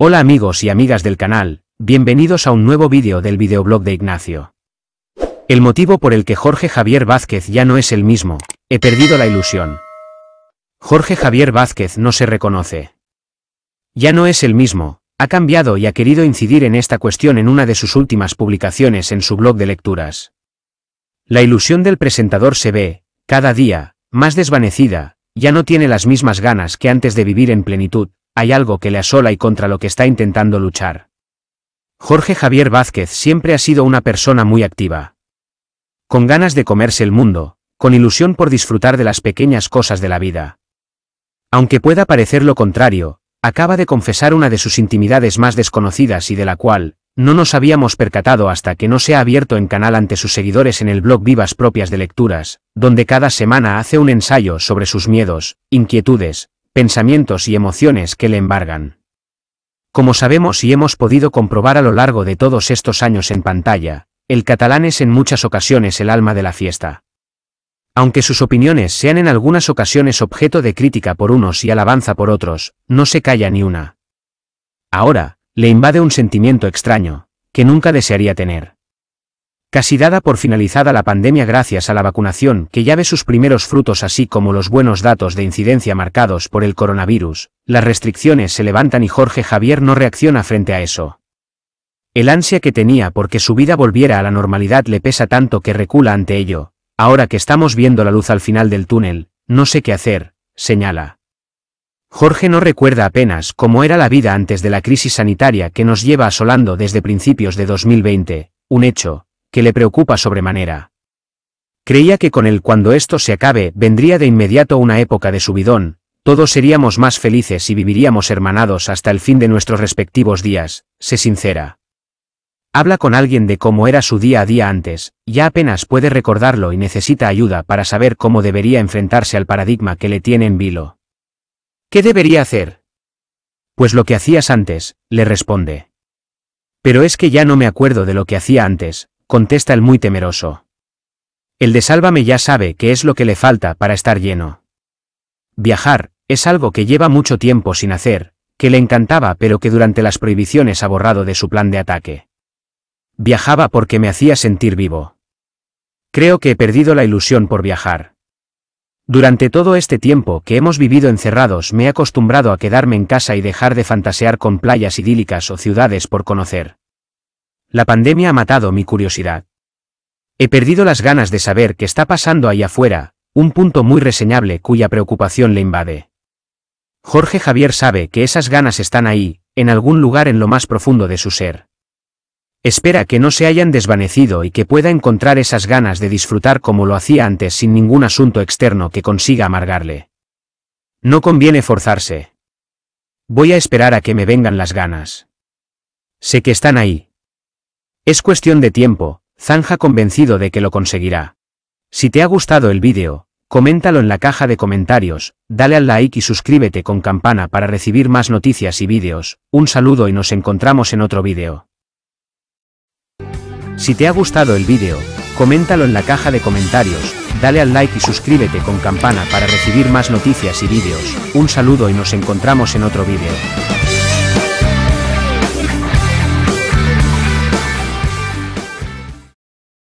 Hola amigos y amigas del canal, bienvenidos a un nuevo vídeo del videoblog de Ignacio. El motivo por el que Jorge Javier Vázquez ya no es el mismo, he perdido la ilusión. Jorge Javier Vázquez no se reconoce. Ya no es el mismo, ha cambiado y ha querido incidir en esta cuestión en una de sus últimas publicaciones en su blog de lecturas. La ilusión del presentador se ve, cada día, más desvanecida, ya no tiene las mismas ganas que antes de vivir en plenitud, hay algo que le asola y contra lo que está intentando luchar. Jorge Javier Vázquez siempre ha sido una persona muy activa. Con ganas de comerse el mundo, con ilusión por disfrutar de las pequeñas cosas de la vida. Aunque pueda parecer lo contrario, acaba de confesar una de sus intimidades más desconocidas y de la cual, no nos habíamos percatado hasta que no se ha abierto en canal ante sus seguidores en el blog Vivas Propias de Lecturas, donde cada semana hace un ensayo sobre sus miedos, inquietudes, pensamientos y emociones que le embargan. Como sabemos y hemos podido comprobar a lo largo de todos estos años en pantalla, el catalán es en muchas ocasiones el alma de la fiesta. Aunque sus opiniones sean en algunas ocasiones objeto de crítica por unos y alabanza por otros, no se calla ni una. Ahora, le invade un sentimiento extraño, que nunca desearía tener casi dada por finalizada la pandemia gracias a la vacunación que ya ve sus primeros frutos así como los buenos datos de incidencia marcados por el coronavirus, las restricciones se levantan y Jorge Javier no reacciona frente a eso. El ansia que tenía porque su vida volviera a la normalidad le pesa tanto que recula ante ello. Ahora que estamos viendo la luz al final del túnel, no sé qué hacer, señala. Jorge no recuerda apenas cómo era la vida antes de la crisis sanitaria que nos lleva asolando desde principios de 2020, un hecho, que le preocupa sobremanera. Creía que con él cuando esto se acabe vendría de inmediato una época de subidón, todos seríamos más felices y viviríamos hermanados hasta el fin de nuestros respectivos días, se sincera. Habla con alguien de cómo era su día a día antes, ya apenas puede recordarlo y necesita ayuda para saber cómo debería enfrentarse al paradigma que le tiene en vilo. ¿Qué debería hacer? Pues lo que hacías antes, le responde. Pero es que ya no me acuerdo de lo que hacía antes, contesta el muy temeroso. El de Sálvame ya sabe qué es lo que le falta para estar lleno. Viajar, es algo que lleva mucho tiempo sin hacer, que le encantaba pero que durante las prohibiciones ha borrado de su plan de ataque. Viajaba porque me hacía sentir vivo. Creo que he perdido la ilusión por viajar. Durante todo este tiempo que hemos vivido encerrados me he acostumbrado a quedarme en casa y dejar de fantasear con playas idílicas o ciudades por conocer. La pandemia ha matado mi curiosidad. He perdido las ganas de saber qué está pasando ahí afuera, un punto muy reseñable cuya preocupación le invade. Jorge Javier sabe que esas ganas están ahí, en algún lugar en lo más profundo de su ser. Espera que no se hayan desvanecido y que pueda encontrar esas ganas de disfrutar como lo hacía antes sin ningún asunto externo que consiga amargarle. No conviene forzarse. Voy a esperar a que me vengan las ganas. Sé que están ahí, es cuestión de tiempo, Zanja convencido de que lo conseguirá. Si te ha gustado el vídeo, coméntalo en la caja de comentarios, dale al like y suscríbete con campana para recibir más noticias y vídeos, un saludo y nos encontramos en otro vídeo. Si te ha gustado el vídeo, coméntalo en la caja de comentarios, dale al like y suscríbete con campana para recibir más noticias y vídeos, un saludo y nos encontramos en otro vídeo.